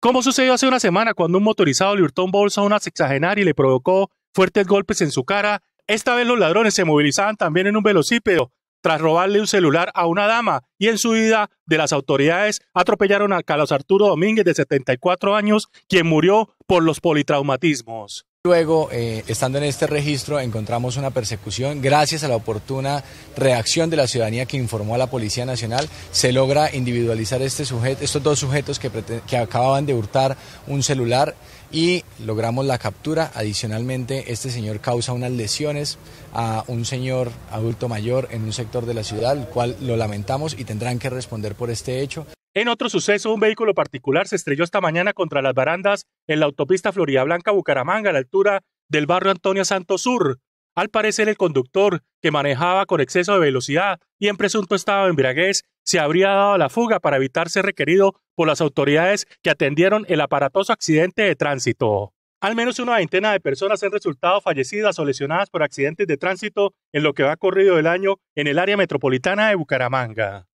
como sucedió hace una semana cuando un motorizado le hurtó un bolso a una sexagenaria y le provocó fuertes golpes en su cara. Esta vez los ladrones se movilizaban también en un velocípedo tras robarle un celular a una dama y en su huida de las autoridades atropellaron a Carlos Arturo Domínguez de 74 años, quien murió por los politraumatismos. Luego, eh, estando en este registro, encontramos una persecución. Gracias a la oportuna reacción de la ciudadanía que informó a la Policía Nacional, se logra individualizar este sujeto, estos dos sujetos que, que acababan de hurtar un celular y logramos la captura. Adicionalmente, este señor causa unas lesiones a un señor adulto mayor en un sector de la ciudad, el cual lo lamentamos y tendrán que responder por este hecho. En otro suceso, un vehículo particular se estrelló esta mañana contra las barandas en la autopista Florida Blanca-Bucaramanga a la altura del barrio Antonio Santos Sur. Al parecer, el conductor, que manejaba con exceso de velocidad y en presunto estado de embriaguez, se habría dado a la fuga para evitar ser requerido por las autoridades que atendieron el aparatoso accidente de tránsito. Al menos una veintena de personas han resultado fallecidas o lesionadas por accidentes de tránsito en lo que va corrido el año en el área metropolitana de Bucaramanga.